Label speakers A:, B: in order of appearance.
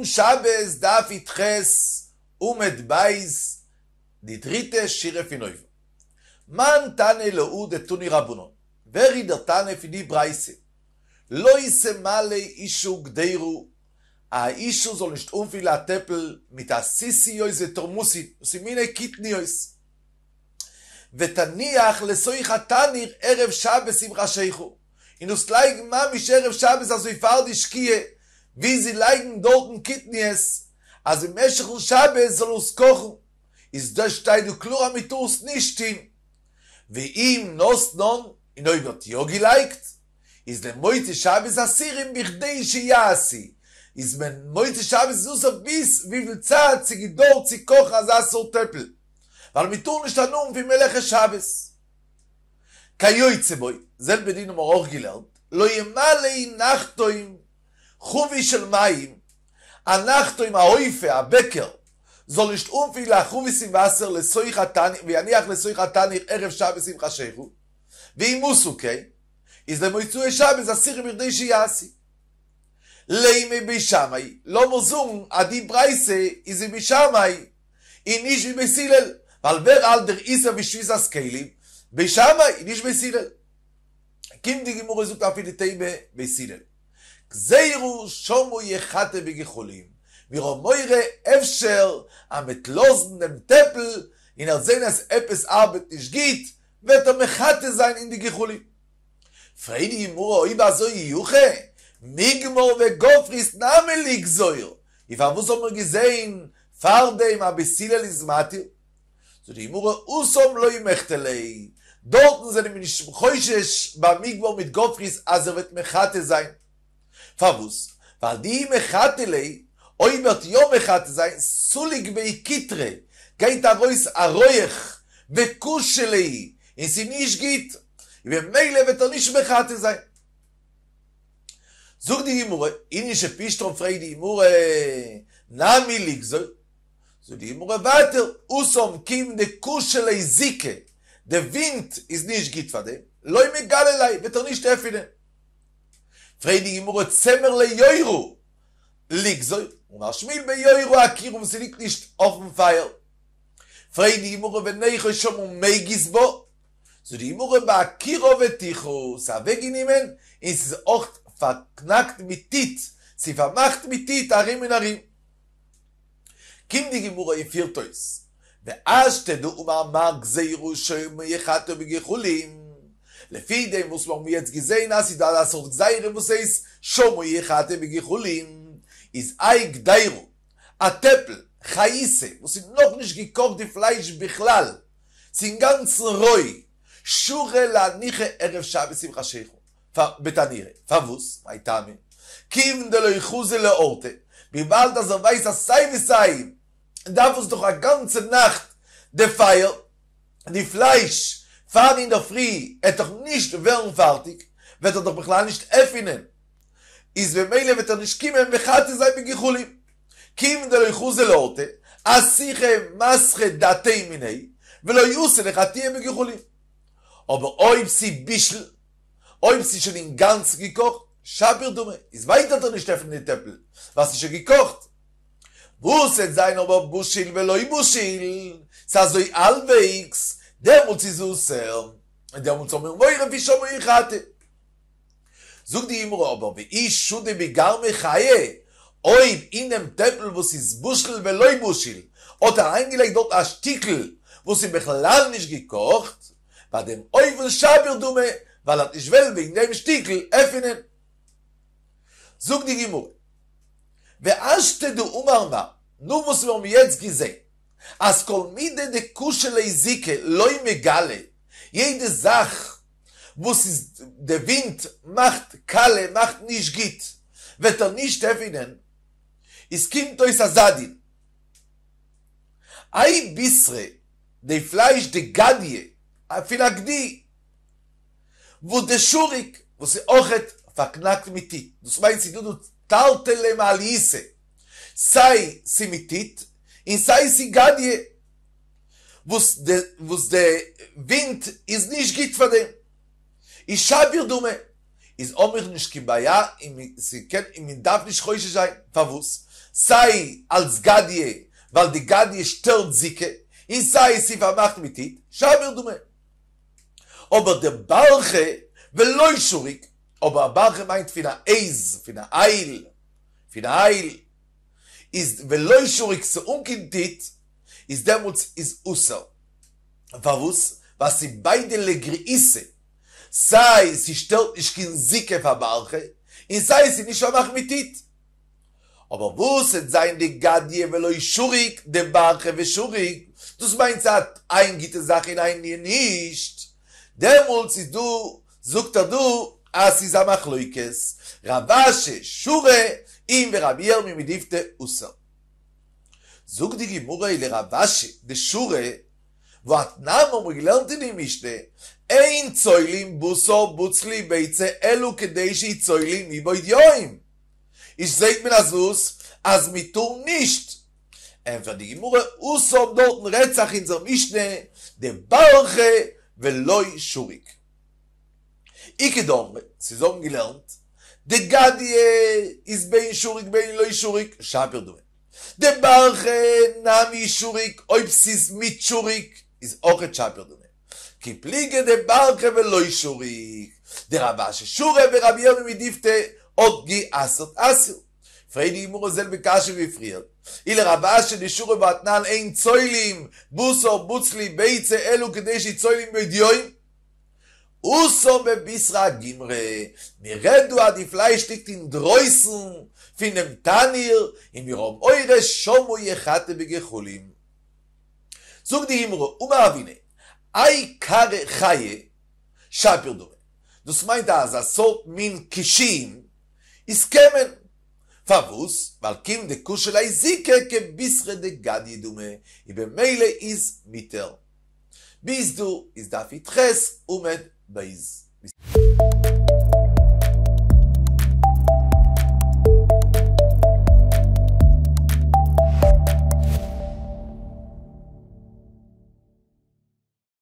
A: נון שבס דף יתחס ומד בייס דתריטה שירה פינויבו. מן תנא לאו דתוני רבונון, ורידתנא פיני ברייסה. לא יסמה לי אישו גדירו, האישו זו נשתאום פילה טפל עושים מיני קיטני קיטניויס. ותניח לסויך התניר ערב שבס עם רשיכו. אינוס לייג מה משערב שבס אז הוא יפרדיש קיה. wie sie leiden dort in Kittnies, im Eschuch und Schabe soll uns kochen, ist das Teil der Klur am Mitus nicht hin. Wie ihm noch nun, in euch wird hier geliked, ist der Moite Schabe das um im Bichdei Schiasi. is men moiz shabe zu so bis wie vil zart zi gedor zi koch az as so tepel war mit tun is da nun wie melech shabes kayoyt zeboy zel bedin morog gelernt lo yemal ei nachtoym חובי של מים, אנחנו עם האויפה, הבקר, זו לשתאום פילה חובי סימבסר לסויך התניך, ויניח לסויך התניך ערב שעה בשמחה שיכו, ואם מוסוקי, כן? אז למויצוי אישה בזסיר מרדי שיעשי. לימי בי שמאי, לא מוזום, עדי ברייסה, איזי בי בישמאי, אין איש בבסילל, ואלבר על דר איסה בשביס הסקיילים, בי שמאי, איניש בי סילל. קים דיגימור איזו בי סילל. גזיירו שומו יחטה בגחולים. מירו מוירה אפשר, המתלוזן נם טפל, אינר זיין אס אפס ארבט נשגית, ואתה מחטה זיין אין בגחולים. פריידי ימורו, אוי בעזו יוחה, מיגמור וגופריס נאמה לי גזויר. איפה אמוס אומר גזיין, פרדה עם הבסילה לזמטיר. זו די ימורו, אוסום לא ימחת אליי, דורטן זה נמי נשמחוי שש, במיגמור מתגופריס, אז זה ואת זיין. פאבוס פאל די מחתלי אוי מת יום אחד זיין סוליג ביי קיטרה גייט דער רויס א רויך וקושלי אין זי ניש גיט ומייל לבט ניש מחתל זיין זוכ די מורה אין יש פישטר פריידי מורה נאמי ליגזל זו די מורה וואטר אוסום קים דה קושלי זיקה דה ווינט איז ניש גיט פאדה לאי מגל אליי וטר ניש תאפינה Freide im Ruhe zemer le joiru. Lig so, und er schmiel bei joiru akir, um sie liegt nicht auf dem Feier. Freide im Ruhe, wenn ich euch schon um mei gizbo, so die im Ruhe bei akir ove tichu, sa weg in ihnen, ואז תדעו מה אמר גזירו שם יחתו בגיחולים, לפי דיין וואס מיר יצט געזען אַז דאָ דאָס אויך זייער וואס איז שומע איך האט מיך גיחולין איז אייך דייר אַ טעפּל חייסע וואס איז נאָך נישט gekocht די פלייש ביכלל זיין גאנץ רוי שורע לאניך ערב שבת שמחה שייך בתניר פאבוס מייטאמע קים דלוי חוזה לאורט ביבאלט אז ווייס אַ סיי ווי סיי דאָס דאָך אַ גאנצע נאַכט דער פייער די פלייש פאר אין דער פרי, אט דאָך נישט ווען פארטיק, וועט דאָך בכלל נישט אפינען. איז ווען מיילע מיט דער נישקים אין מחת זיי בגיחולים. קים דער יחוז לאוט, אסיך מאסך דתיי מיני, ולא יוס לחתי בגיחולים. אב אויב סי בישל, אויב סי שוין גאנץ גיקוך, שאַבער דומע, איז ווייטער דער נישט אפינען טעפל. וואס איז gekocht Wo se zayn ob bushil veloy bushil, sa zoy der muss sie sel und der muss mir weil wie schon mir hat zog di immer aber wie ich shud bi gar mir khaye oi in dem tempel wo si buschel be loi buschel oder eigentlich dort a stickel wo si beklal nich gekocht bei dem eufel schaber dumme weil hat ich will wegen dem stickel öffnen zog di immer Ve ashte du umarma, nu mus vi om jetz gizeh, אַז קול מיד דע קושל איזיקע לוי מגעלע יעדע זאַך וואס איז דע ווינט מאכט קאלע מאכט נישט גיט וועט ער נישט דעפינען איז קים דויס אַ זאַדין איי ביסר דע פלייש דע גאַדיע אַ פילאגדי וואו דע שוריק וואס אויכט פאַקנאַקט מיט די דאס מיינט זי דו טאלטל זיי סימיטיט in sei si gadie vos de vos de wind is nich git vor dem i schab dir dume is omer nich אין baya im si ken im dav nich khoy shai favus sei als gadie val de gadie stert zike in sei si va macht mit dit schab dir dume ob de balge vel loy shurik meint fina eis fina eil fina eil is the loy shurik so unkindit is dem uns is usso warus was sie beide le sei sie stellt ich kin sicke verbarche in sei sie nicht schon mach mitit aber wo sind sein die gadie veloy shurik de barche ve shurik dus meint zat ein gite sach in ein nie nicht dem uns du zukt er du as sie zamach loikes רבאשי שורה אין ורבי ירמי מדיפטה אוסו. זוג די גימורי לרבאשי דשורי ואת נאמו מגלנתי די משנה אין צוילים בוסו בוצלי ביצה אלו כדי שיצוילים מבו ידיועים. איש זית מן הזוס אז מיתור נישט. אין ודי גימורי אוסו דורטן רצח אין זו משנה דברכה ולוי שוריק. איקדום, סיזום גילרנט, דגדיה איז בין אישוריק בין לא אישוריק, שם פרדומה. דברכה נמי אישוריק, אוי בסיס שוריק, איז אוכל שם פרדומה. כי פליגה דברכה ולא אישוריק, דרבה ששורי ורבי ירמי מדיפתה, עוד גי אסות אסיר. פריידי אימור אוזל בקשי ופריר. איל רבה של אישורי באתנן אין צוילים, בוסו, בוצלי, ביצה, אלו כדי שצוילים בדיואים. Uso be bisra gimre, mir redu a di fleisch dikt in dreusen, fin dem tanir, in mir ob eure shomu yechate be gecholim. Zug di imro, um avine, ai kare chaye, shapir dove. Dus meint er, a za min kishim, is kemen, favus, val kim de kushelai zike ke bisre de gad yedume, i be meile is mitel. ביז דו איז דאָ פירצט אומט בייז